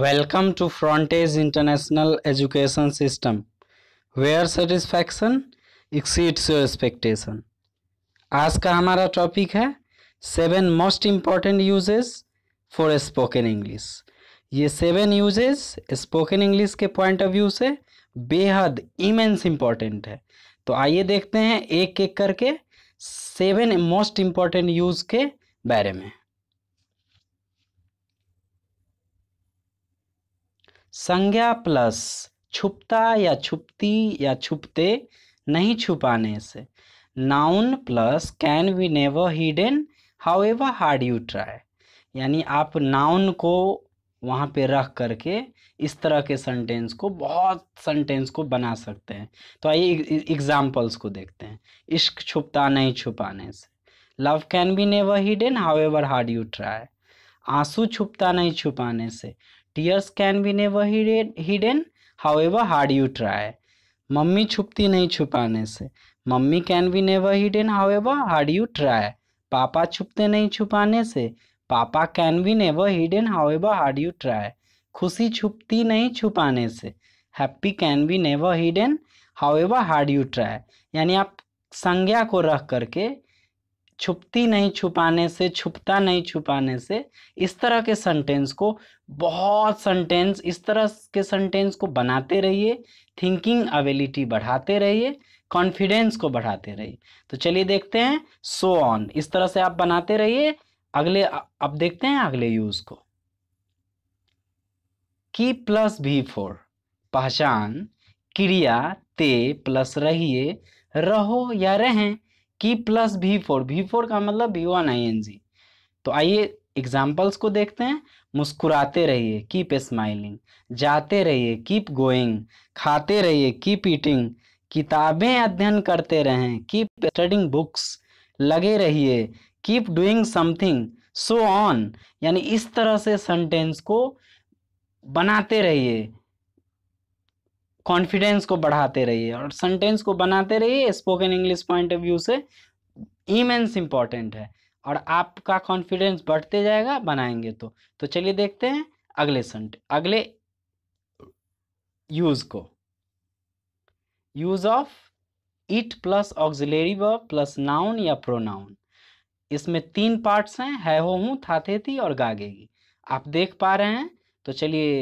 Welcome to Frontage International Education System, where satisfaction exceeds your expectation. आज का हमारा topic है seven most important uses for spoken English ये seven uses spoken English के point of view से बेहद immense important है तो आइए देखते हैं एक एक करके सेवन मोस्ट इम्पॉर्टेंट यूज़ के बारे में संज्ञा प्लस छुपता या छुपती या छुपते नहीं छुपाने से noun plus can be never hidden however hard you try यानी आप नाउन को वहाँ पे रख करके इस तरह के सेंटेंस को बहुत सेंटेंस को बना सकते हैं तो आइए एग्जाम्पल्स को देखते हैं इश्क छुपता नहीं छुपाने से love can be never hidden however hard you try आंसू छुपता नहीं छुपाने से tears can be never hidden however hard you try mummy छुपती नहीं छुपाने से mummy can be never hidden however hard you try papa छुपते नहीं छुपाने से papa can be never hidden however hard you try खुशी छुपती नहीं छुपाने से happy can be never hidden however hard you try यानी आप संज्ञा को रख करके छुपती नहीं छुपाने से छुपता नहीं छुपाने से इस तरह के सेंटेंस को बहुत सेंटेंस इस तरह के सेंटेंस को बनाते रहिए थिंकिंग एबिलिटी बढ़ाते रहिए कॉन्फिडेंस को बढ़ाते रहिए तो चलिए देखते हैं सो so ऑन इस तरह से आप बनाते रहिए अगले अब देखते हैं अगले यूज को की प्लस भी फोर पहचान क्रिया ते प्लस रहिए रहो या रहें की plus V four V four का मतलब V one I N G तो आइए एग्जाम्पल्स को देखते हैं मुस्कुराते रहिए कीप स्माइलिंग जाते रहिए कीप गोइंग खाते रहिए कीप ईटिंग किताबें अध्ययन करते रहें कीप स्टडिंग बुक्स लगे रहिए keep doing something so on यानी इस तरह से सेंटेंस को बनाते रहिए कॉन्फिडेंस को बढ़ाते रहिए और सेंटेंस को बनाते रहिए spoken English point of view से इमेंस इम्पॉर्टेंट है और आपका कॉन्फिडेंस बढ़ते जाएगा बनाएंगे तो तो चलिए देखते हैं अगले सेंट अगले यूज को use of it plus auxiliary verb plus noun या प्रोनाउन इसमें तीन पार्ट्स हैं है हो हूँ था थे थी और गागेगी आप देख पा रहे हैं तो चलिए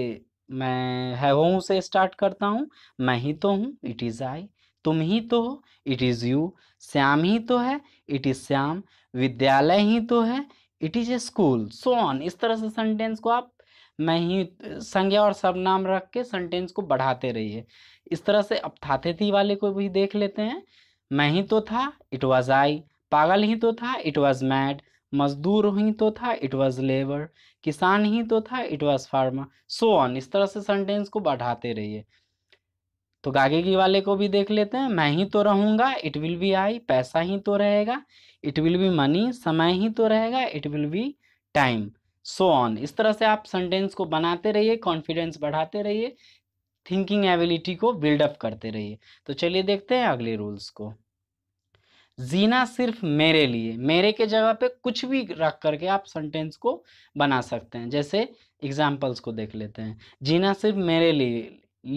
मैं है वो से स्टार्ट करता हूँ मैं ही तो हूँ इट इज़ आई तुम ही तो हो इट इज़ यू श्याम ही तो है इट इज़ श्याम विद्यालय ही तो है it is a school so on इस तरह से सेंटेंस को आप मैं ही संज्ञा और सब नाम रख के सेंटेंस को बढ़ाते रहिए इस तरह से अब थाते थी वाले को भी देख लेते हैं मैं ही तो था इट वॉज आई पागल ही तो था इट वॉज मैड मजदूर ही तो था इट वॉज लेबर किसान ही तो था it was farmer so on इस तरह से सेंटेंस को बढ़ाते रहिए तो गागे की वाले को भी देख लेते हैं मैं ही तो रहूंगा इट विल बी आई पैसा ही तो रहेगा इट विल बी मनी समय ही तो रहेगा it will be time so on इस तरह से आप सेंटेंस को बनाते रहिए कॉन्फिडेंस बढ़ाते रहिए थिंकिंग एबिलिटी को बिल्डअप करते रहिए तो चलिए देखते हैं अगले रूल्स को जीना सिर्फ मेरे लिए मेरे के जगह पे कुछ भी रख करके आप सेंटेंस को बना सकते हैं जैसे एग्जाम्पल्स को देख लेते हैं जीना सिर्फ मेरे लिए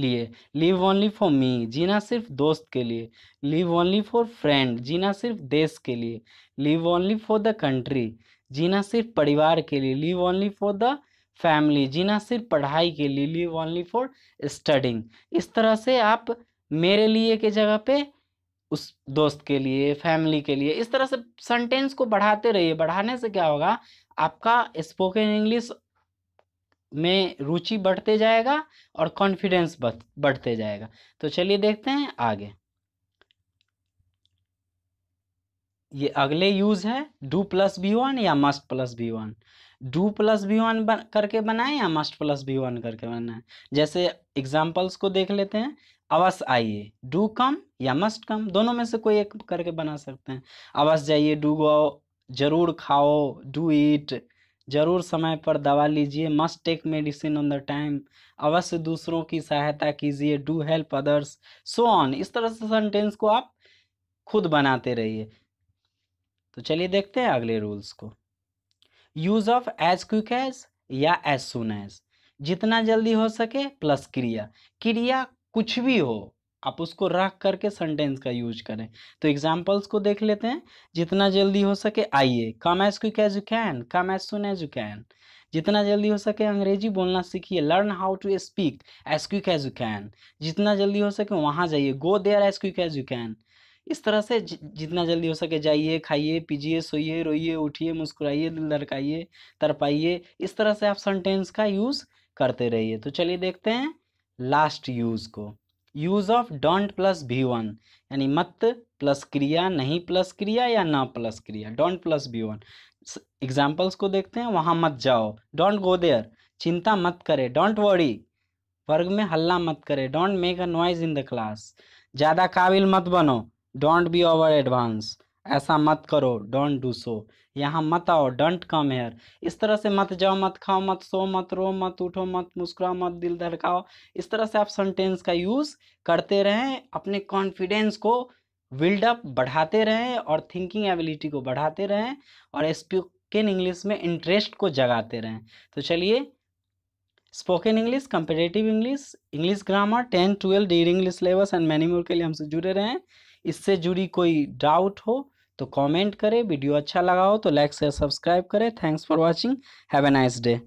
लिए लिव ओनली फॉर मी जीना सिर्फ दोस्त के लिए लिव ओनली फॉर फ्रेंड जीना सिर्फ देश के लिए live only for the country जीना सिर्फ परिवार के लिए live only for the family जीना सिर्फ पढ़ाई के लिए लिव ओनली फॉर स्टडिंग इस तरह से आप मेरे लिए के जगह पे उस दोस्त के लिए फैमिली के लिए इस तरह से सेंटेंस को बढ़ाते रहिए बढ़ाने से क्या होगा आपका स्पोकन इंग्लिश में रुचि बढ़ते जाएगा और कॉन्फिडेंस बढ़ते जाएगा तो चलिए देखते हैं आगे ये अगले यूज है डू प्लस बी वन या must plus be one do plus be one बन, करके बनाएं या मस्ट प्लस भी वन करके बनाएं जैसे एग्जाम्पल्स को देख लेते हैं अवश्य आइए डू कम या मस्ट कम दोनों में से कोई एक करके बना सकते हैं अवश्य जाइए डू गाओ जरूर खाओ डू ईट जरूर समय पर दवा लीजिए must take medicine on the time अवश्य दूसरों की सहायता कीजिए do help others so on इस तरह से सेंटेंस को आप खुद बनाते रहिए तो चलिए देखते हैं अगले रूल्स को use of as quick as या एज सुन एज जितना जल्दी हो सके प्लस क्रिया क्रिया कुछ भी हो आप उसको रख करके सेंटेंस का यूज करें तो एग्जाम्पल्स को देख लेते हैं जितना जल्दी हो सके आइए come as quick as you can come as soon as you can जितना जल्दी हो सके अंग्रेजी बोलना सीखिए learn how to speak as quick as you can जितना जल्दी हो सके वहाँ जाइए go there as quick as you can इस तरह से जितना जल्दी हो सके जाइए खाइए पीजिए सोइए रोइए उठिए मुस्कुराइए लड़काइए तरपाइए इस तरह से आप सेंटेंस का यूज़ करते रहिए तो चलिए देखते हैं लास्ट यूज़ को use of don't plus be one यानी मत प्लस क्रिया नहीं प्लस क्रिया या ना प्लस क्रिया don't plus be one examples को देखते हैं वहाँ मत जाओ डोंट गो देयर चिंता मत करे डोंट वरी वर्ग में हल्ला मत करे don't make a noise in the class ज़्यादा काबिल मत बनो डोंट बी ओवर एडवांस ऐसा मत करो डोंट डू सो यहाँ मत आओ डोंट कम हेयर इस तरह से मत जाओ मत खाओ मत सो मत रो मत उठो मत मुस्कुराओ मत दिल धड़काओ इस तरह से आप सेंटेंस का यूज़ करते रहें अपने कॉन्फिडेंस को बिल्डअप बढ़ाते रहें और थिंकिंग एबिलिटी को बढ़ाते रहें और स्पोकन इंग्लिश में इंटरेस्ट को जगाते रहें तो चलिए spoken English competitive English English grammar ten twelve the English syllabus and many more के लिए हमसे जुड़े रहें इससे जुड़ी कोई डाउट हो तो कमेंट करें वीडियो अच्छा लगा हो तो लाइक शेयर सब्सक्राइब करें thanks for watching have a nice day